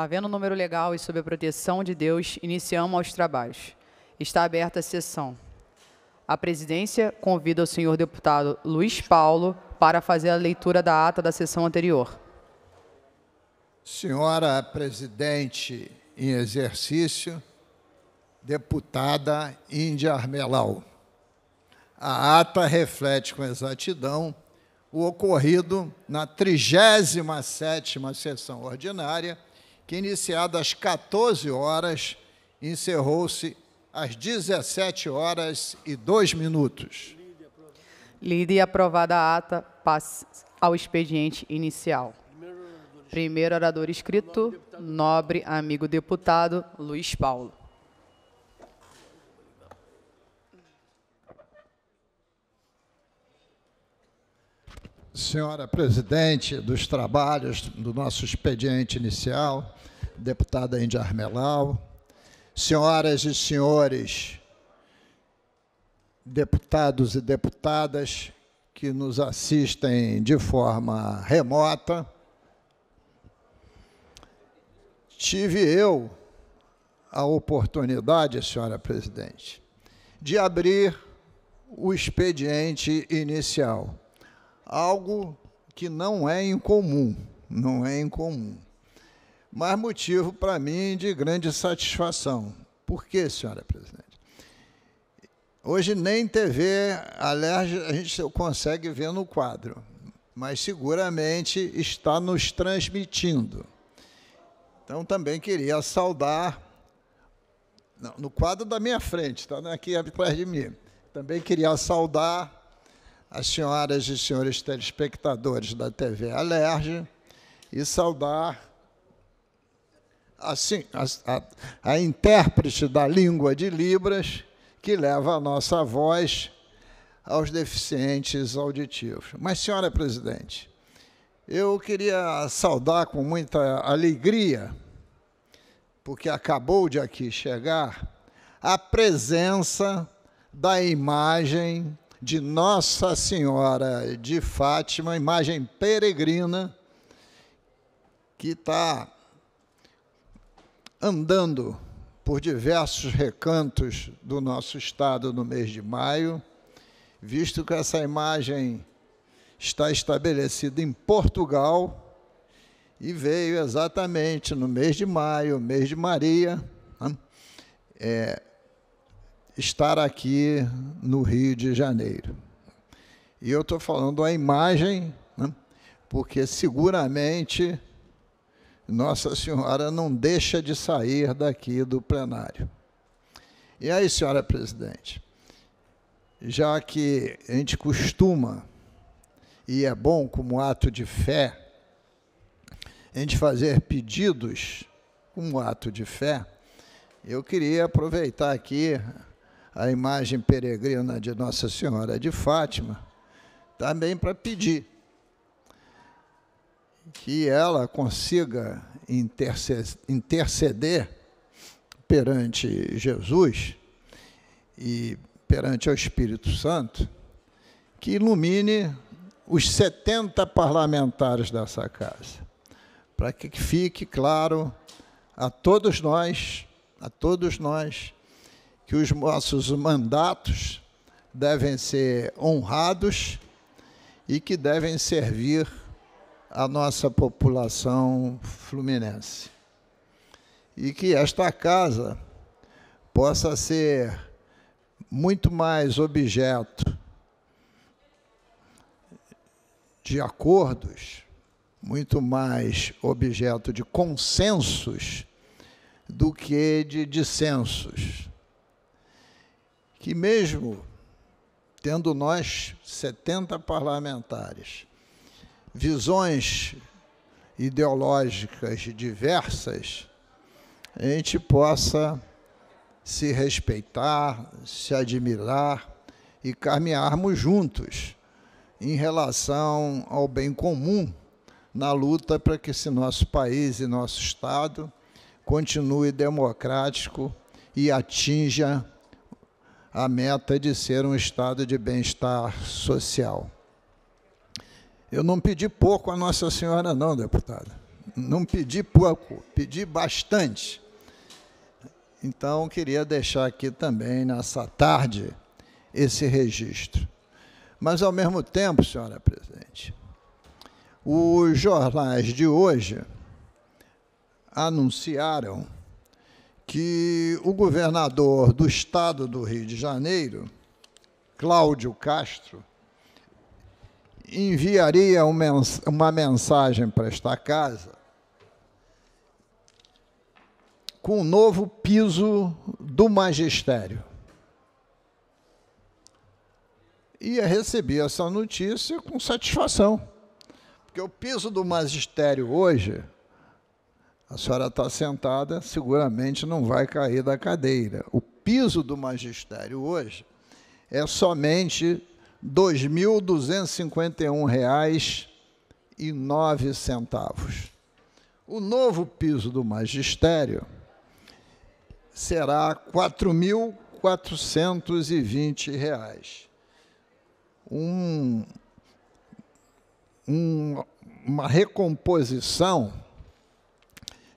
Havendo um número legal e sob a proteção de Deus, iniciamos os trabalhos. Está aberta a sessão. A presidência convida o senhor deputado Luiz Paulo para fazer a leitura da ata da sessão anterior. Senhora presidente em exercício, deputada Índia Armelau. A ata reflete com exatidão o ocorrido na 37ª sessão ordinária que iniciada às 14 horas, encerrou-se às 17 horas e 2 minutos. Lida e aprovada a ata, passe ao expediente inicial. Primeiro orador escrito, nobre amigo deputado Luiz Paulo. Senhora presidente dos trabalhos do nosso expediente inicial, deputada Índia Armelau, senhoras e senhores deputados e deputadas que nos assistem de forma remota, tive eu a oportunidade, senhora presidente, de abrir o expediente inicial algo que não é incomum, não é incomum. Mas motivo para mim de grande satisfação. Por quê, senhora presidente? Hoje nem TV alérgica a gente consegue ver no quadro, mas seguramente está nos transmitindo. Então também queria saudar não, no quadro da minha frente, está é aqui atrás de mim. Também queria saudar as senhoras e senhores telespectadores da TV Alerj e saudar assim, a, a, a, intérprete da língua de Libras que leva a nossa voz aos deficientes auditivos. Mas, senhora presidente, eu queria saudar com muita alegria, porque acabou de aqui chegar, a presença da imagem de Nossa Senhora de Fátima, imagem peregrina, que está andando por diversos recantos do nosso estado no mês de maio, visto que essa imagem está estabelecida em Portugal e veio exatamente no mês de maio, mês de Maria, né? é, estar aqui no Rio de Janeiro. E eu estou falando a imagem, né? porque seguramente Nossa Senhora não deixa de sair daqui do plenário. E aí, senhora presidente, já que a gente costuma, e é bom como ato de fé, a gente fazer pedidos como ato de fé, eu queria aproveitar aqui a imagem peregrina de Nossa Senhora de Fátima, também para pedir que ela consiga interceder perante Jesus e perante o Espírito Santo, que ilumine os 70 parlamentares dessa casa, para que fique claro a todos nós, a todos nós, que os nossos mandatos devem ser honrados e que devem servir a nossa população fluminense. E que esta casa possa ser muito mais objeto de acordos, muito mais objeto de consensos do que de dissensos que, mesmo tendo nós 70 parlamentares, visões ideológicas diversas, a gente possa se respeitar, se admirar e caminharmos juntos em relação ao bem comum na luta para que esse nosso país e nosso Estado continue democrático e atinja a meta de ser um estado de bem-estar social. Eu não pedi pouco a Nossa Senhora, não, deputada. Não pedi pouco, pedi bastante. Então, queria deixar aqui também, nessa tarde, esse registro. Mas, ao mesmo tempo, senhora presidente, os jornais de hoje anunciaram que o governador do estado do Rio de Janeiro, Cláudio Castro, enviaria uma mensagem para esta casa com o um novo piso do magistério. E recebi essa notícia com satisfação, porque o piso do magistério hoje a senhora está sentada, seguramente não vai cair da cadeira. O piso do magistério hoje é somente R$ 2.251,09. O novo piso do magistério será R$ 4.420. Um, um, uma recomposição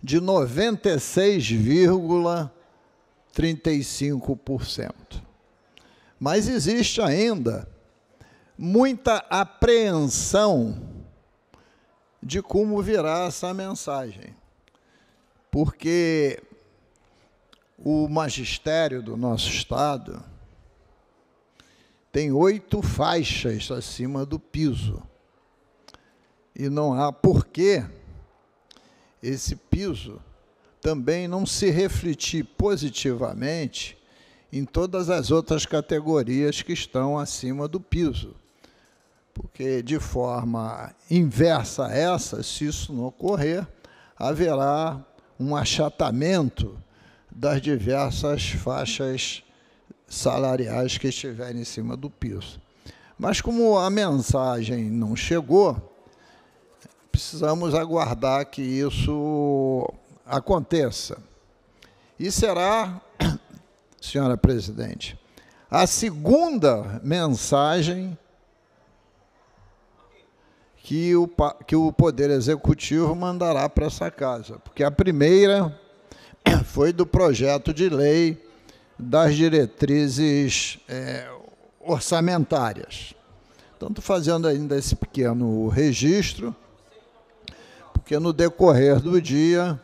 de 96,35%. Mas existe ainda muita apreensão de como virá essa mensagem, porque o magistério do nosso Estado tem oito faixas acima do piso. E não há porquê esse piso também não se refletir positivamente em todas as outras categorias que estão acima do piso. Porque, de forma inversa a essa, se isso não ocorrer, haverá um achatamento das diversas faixas salariais que estiverem em cima do piso. Mas, como a mensagem não chegou, precisamos aguardar que isso aconteça. E será, senhora presidente, a segunda mensagem que o, que o Poder Executivo mandará para essa casa, porque a primeira foi do projeto de lei das diretrizes é, orçamentárias. Tanto fazendo ainda esse pequeno registro, que no decorrer do dia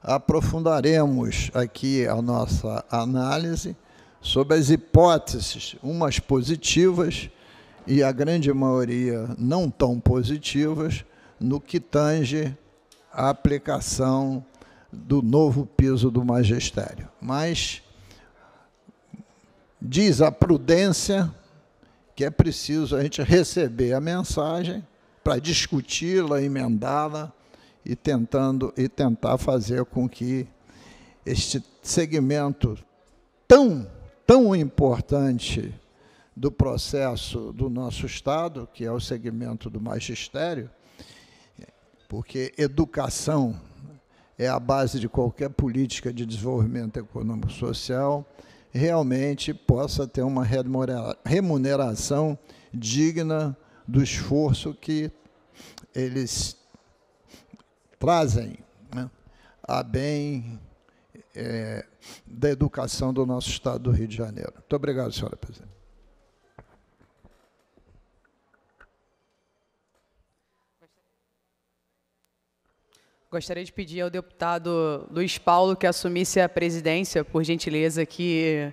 aprofundaremos aqui a nossa análise sobre as hipóteses, umas positivas e a grande maioria não tão positivas, no que tange à aplicação do novo piso do magistério. Mas diz a prudência que é preciso a gente receber a mensagem para discuti-la, emendá-la e tentando e tentar fazer com que este segmento tão tão importante do processo do nosso estado, que é o segmento do magistério, porque educação é a base de qualquer política de desenvolvimento econômico social, realmente possa ter uma remuneração digna do esforço que eles trazem né, a bem é, da educação do nosso Estado do Rio de Janeiro. Muito obrigado, senhora presidente. Gostaria de pedir ao deputado Luiz Paulo que assumisse a presidência, por gentileza, que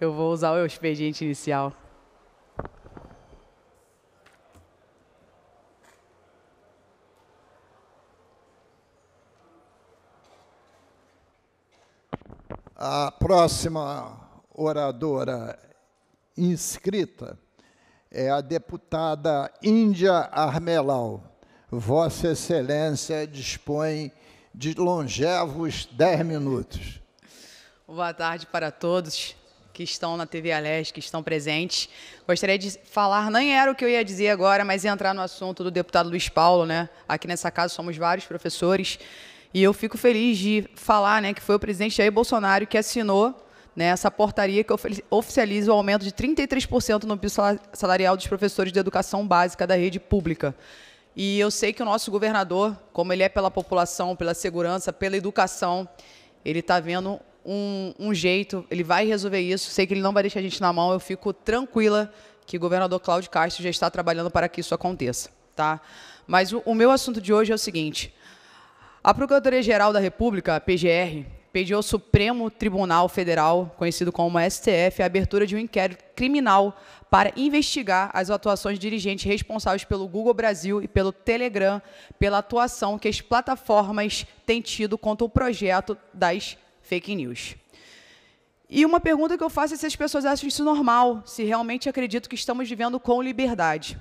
eu vou usar o expediente inicial. A próxima oradora inscrita é a deputada Índia Armelau. Vossa Excelência dispõe de longevos 10 minutos. Boa tarde para todos que estão na TV Aleste, que estão presentes. Gostaria de falar, nem era o que eu ia dizer agora, mas entrar no assunto do deputado Luiz Paulo, né? Aqui nessa casa somos vários professores. E eu fico feliz de falar né, que foi o presidente Jair Bolsonaro que assinou né, essa portaria que oficializa o aumento de 33% no piso salarial dos professores de educação básica da rede pública. E eu sei que o nosso governador, como ele é pela população, pela segurança, pela educação, ele está vendo um, um, jeito, ele vai resolver isso. Sei que ele não vai deixar a gente na mão. Eu fico tranquila que o governador Cláudio Castro já está trabalhando para que isso aconteça. Tá? Mas o, o meu assunto de hoje é o seguinte. A Procuradoria-Geral da República, a PGR, pediu ao Supremo Tribunal Federal, conhecido como STF, a abertura de um inquérito criminal para investigar as atuações de dirigentes responsáveis pelo Google Brasil e pelo Telegram, pela atuação que as plataformas têm tido contra o projeto das fake news. E uma pergunta que eu faço é se as pessoas acham isso normal, se realmente acredito que estamos vivendo com liberdade.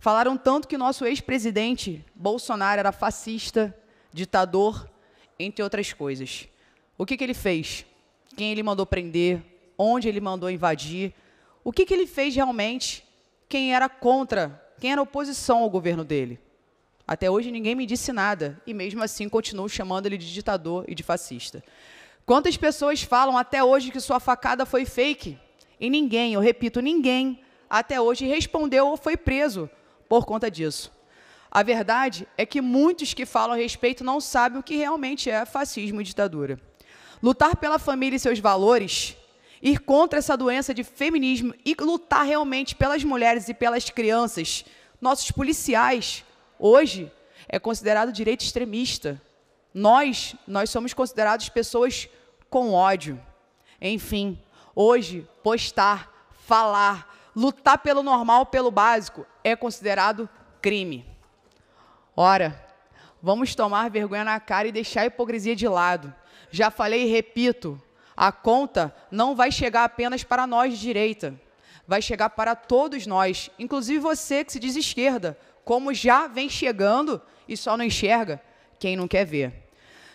Falaram tanto que nosso ex-presidente Bolsonaro era fascista, ditador, entre outras coisas. O que, que ele fez? Quem ele mandou prender? Onde ele mandou invadir? O que, que ele fez realmente? Quem era contra? Quem era oposição ao governo dele? Até hoje ninguém me disse nada e mesmo assim continuo chamando ele de ditador e de fascista. Quantas pessoas falam até hoje que sua facada foi fake? E ninguém, eu repito, ninguém até hoje respondeu ou foi preso por conta disso. A verdade é que muitos que falam a respeito não sabem o que realmente é fascismo e ditadura. Lutar pela família e seus valores, ir contra essa doença de feminismo e lutar realmente pelas mulheres e pelas crianças, nossos policiais, hoje, é considerado direito extremista. Nós, nós somos considerados pessoas com ódio. Enfim, hoje, postar, falar, lutar pelo normal, pelo básico, é considerado crime. Ora, vamos tomar vergonha na cara e deixar a hipocrisia de lado. Já falei e repito: a conta não vai chegar apenas para nós de direita, vai chegar para todos nós, inclusive você que se diz esquerda, como já vem chegando e só não enxerga quem não quer ver.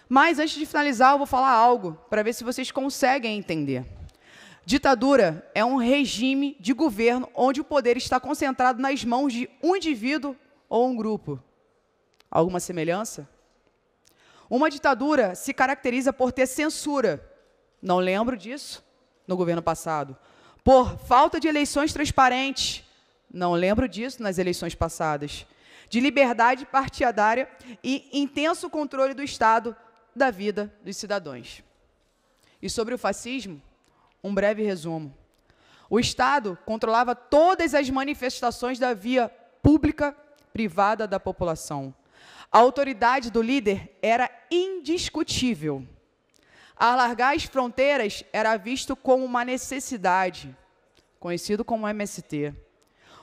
Mas antes de finalizar, eu vou falar algo para ver se vocês conseguem entender. Ditadura é um regime de governo onde o poder está concentrado nas mãos de um indivíduo ou um grupo. Alguma semelhança? Uma ditadura se caracteriza por ter censura. Não lembro disso no governo passado. Por falta de eleições transparentes. Não lembro disso nas eleições passadas. De liberdade partidária e intenso controle do Estado da vida dos cidadãos. E sobre o fascismo, um breve resumo. O Estado controlava todas as manifestações da via pública privada da população a autoridade do líder era indiscutível. Alargar as fronteiras era visto como uma necessidade, conhecido como MST.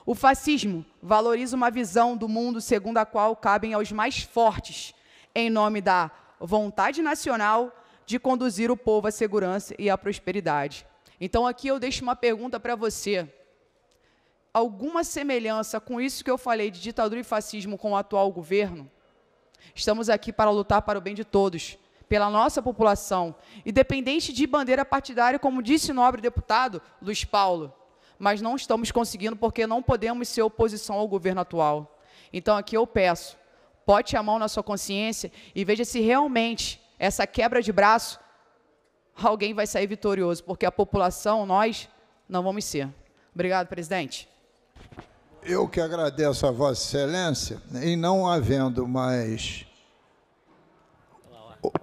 O fascismo valoriza uma visão do mundo segundo a qual cabem aos mais fortes, em nome da vontade nacional de conduzir o povo à segurança e à prosperidade. Então, aqui eu deixo uma pergunta para você alguma semelhança com isso que eu falei de ditadura e fascismo com o atual governo, estamos aqui para lutar para o bem de todos, pela nossa população, independente de bandeira partidária, como disse o nobre deputado Luiz Paulo. Mas não estamos conseguindo porque não podemos ser oposição ao governo atual. Então aqui eu peço, pote a mão na sua consciência e veja se realmente essa quebra de braço alguém vai sair vitorioso, porque a população, nós, não vamos ser. Obrigado, presidente. Eu que agradeço a Vossa Excelência, e não havendo mais.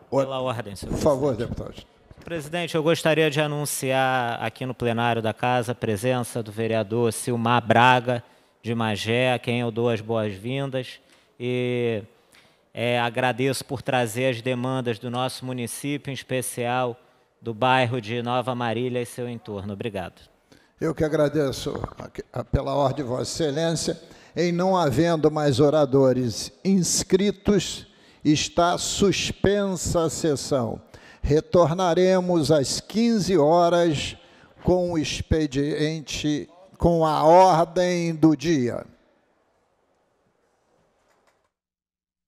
Pela ordem, senhor. Por favor, deputado. Presidente, eu gostaria de anunciar aqui no plenário da Casa a presença do vereador Silmar Braga de Magé, a quem eu dou as boas-vindas e é, agradeço por trazer as demandas do nosso município, em especial do bairro de Nova Marília e seu entorno. Obrigado. Eu que agradeço pela ordem de Vossa Excelência. Em não havendo mais oradores inscritos, está suspensa a sessão. Retornaremos às 15 horas com o expediente, com a ordem do dia.